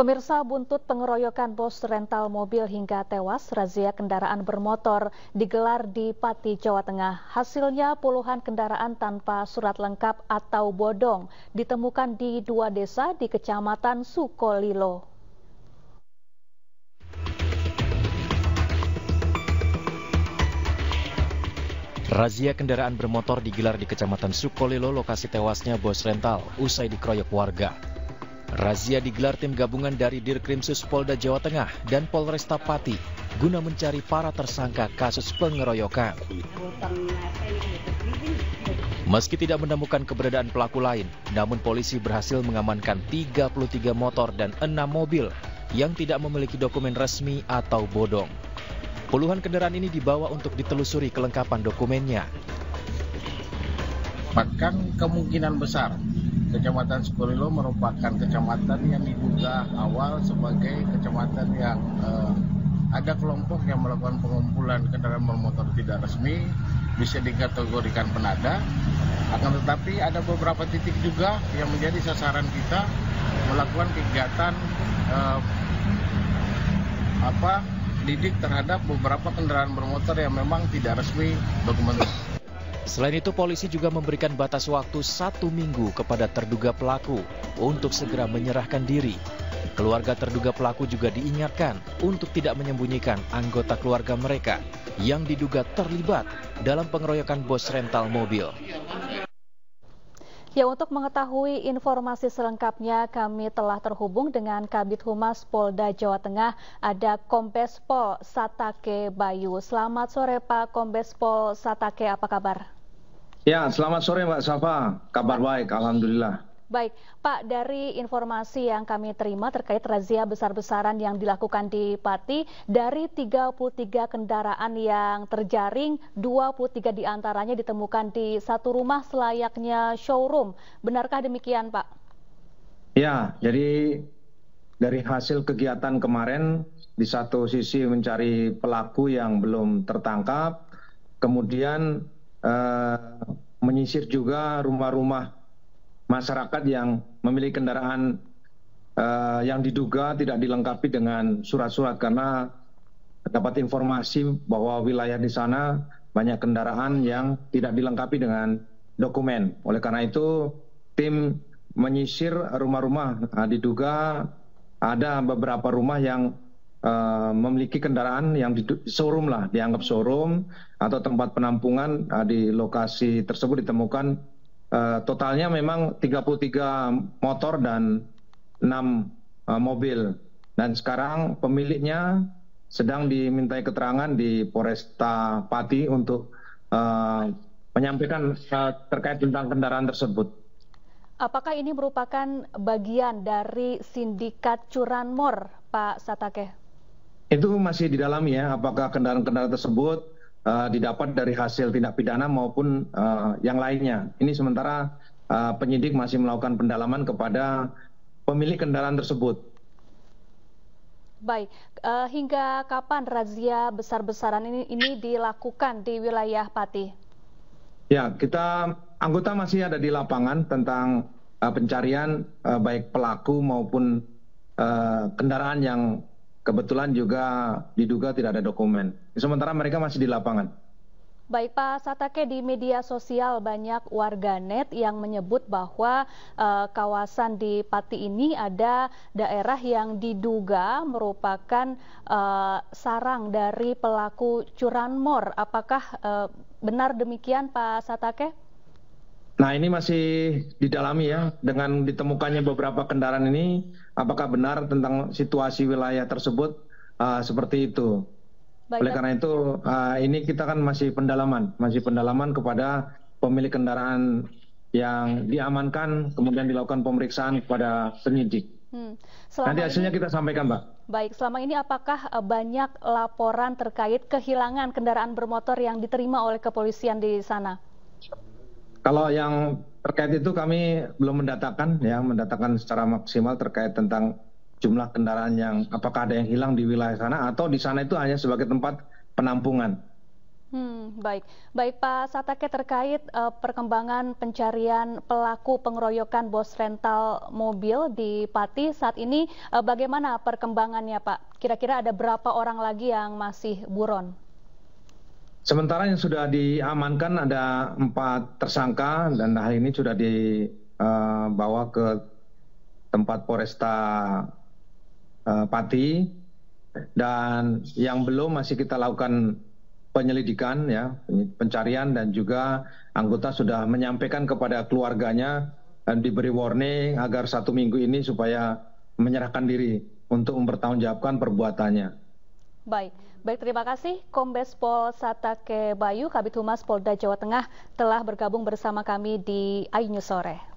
Pemirsa buntut pengeroyokan bos rental mobil hingga tewas, razia kendaraan bermotor digelar di Pati, Jawa Tengah. Hasilnya puluhan kendaraan tanpa surat lengkap atau bodong ditemukan di dua desa di Kecamatan Sukolilo. Razia kendaraan bermotor digelar di Kecamatan Sukolilo, lokasi tewasnya bos rental, usai dikeroyok warga. Razia digelar tim gabungan dari Dirkrimsus Polda Jawa Tengah dan Polresta Pati guna mencari para tersangka kasus pengeroyokan. Meski tidak menemukan keberadaan pelaku lain, namun polisi berhasil mengamankan 33 motor dan 6 mobil yang tidak memiliki dokumen resmi atau bodong. Puluhan kendaraan ini dibawa untuk ditelusuri kelengkapan dokumennya. Bahkan kemungkinan besar Kecamatan Sukolilo merupakan kecamatan yang diduga awal sebagai kecamatan yang eh, ada kelompok yang melakukan pengumpulan kendaraan bermotor tidak resmi bisa dikategorikan penada. Akan tetapi ada beberapa titik juga yang menjadi sasaran kita melakukan kegiatan eh, apa didik terhadap beberapa kendaraan bermotor yang memang tidak resmi dokumen Selain itu, polisi juga memberikan batas waktu satu minggu kepada terduga pelaku untuk segera menyerahkan diri. Keluarga terduga pelaku juga diingatkan untuk tidak menyembunyikan anggota keluarga mereka yang diduga terlibat dalam pengeroyokan bos rental mobil. Ya, untuk mengetahui informasi selengkapnya, kami telah terhubung dengan Kabit Humas Polda Jawa Tengah, ada Kombes Pol Satake Bayu. Selamat sore Pak Kombes Pol Satake, apa kabar? Ya, selamat sore Mbak Safa. Kabar baik, Alhamdulillah. Baik, Pak, dari informasi yang kami terima terkait razia besar-besaran yang dilakukan di Pati, dari 33 kendaraan yang terjaring, 23 diantaranya ditemukan di satu rumah selayaknya showroom. Benarkah demikian, Pak? Ya, jadi dari hasil kegiatan kemarin, di satu sisi mencari pelaku yang belum tertangkap, kemudian eh, menyisir juga rumah-rumah masyarakat yang memiliki kendaraan uh, yang diduga tidak dilengkapi dengan surat-surat karena dapat informasi bahwa wilayah di sana banyak kendaraan yang tidak dilengkapi dengan dokumen. Oleh karena itu, tim menyisir rumah-rumah nah, diduga ada beberapa rumah yang uh, memiliki kendaraan yang di showroom lah dianggap showroom atau tempat penampungan uh, di lokasi tersebut ditemukan Eh, totalnya memang 33 motor dan 6 eh, mobil. Dan sekarang pemiliknya sedang dimintai keterangan di Poresta Pati untuk uh, menyampaikan uh, terkait tentang kendaraan tersebut. Apakah ini merupakan bagian dari sindikat curanmor, Pak Satake? Itu masih didalami ya, apakah kendaraan-kendaraan tersebut Eh, didapat dari hasil tindak pidana maupun eh, yang lainnya. Ini sementara eh, penyidik masih melakukan pendalaman kepada pemilik kendaraan tersebut. Baik, hingga kapan razia besar-besaran ini, ini dilakukan di wilayah Pati? Ya, kita anggota masih ada di lapangan tentang pencarian baik pelaku maupun kendaraan yang kebetulan juga diduga tidak ada dokumen. Sementara mereka masih di lapangan. Baik Pak Satake di media sosial banyak warganet yang menyebut bahwa e, kawasan di Pati ini ada daerah yang diduga merupakan e, sarang dari pelaku curanmor. Apakah e, benar demikian Pak Satake? Nah ini masih didalami ya dengan ditemukannya beberapa kendaraan ini apakah benar tentang situasi wilayah tersebut uh, seperti itu. Baik. Oleh karena itu uh, ini kita kan masih pendalaman, masih pendalaman kepada pemilik kendaraan yang diamankan kemudian dilakukan pemeriksaan kepada penyidik. Hmm. Nanti hasilnya ini, kita sampaikan, Mbak. Baik, selama ini apakah eh, banyak laporan terkait kehilangan kendaraan bermotor yang diterima oleh kepolisian di sana? Kalau yang terkait itu kami belum mendatakan ya, mendatakan secara maksimal terkait tentang jumlah kendaraan yang apakah ada yang hilang di wilayah sana atau di sana itu hanya sebagai tempat penampungan. Hmm, baik, baik Pak Satake terkait uh, perkembangan pencarian pelaku pengeroyokan bos rental mobil di Pati saat ini uh, bagaimana perkembangannya Pak? Kira-kira ada berapa orang lagi yang masih buron? Sementara yang sudah diamankan ada empat tersangka dan hal ini sudah dibawa eh, ke tempat Polresta eh, Pati dan yang belum masih kita lakukan penyelidikan ya pencarian dan juga anggota sudah menyampaikan kepada keluarganya dan eh, diberi warning agar satu minggu ini supaya menyerahkan diri untuk mempertanggungjawabkan perbuatannya. Baik, baik terima kasih Kombes Pol Satake Bayu, Kabit Humas Polda Jawa Tengah telah bergabung bersama kami di Ayu Sore.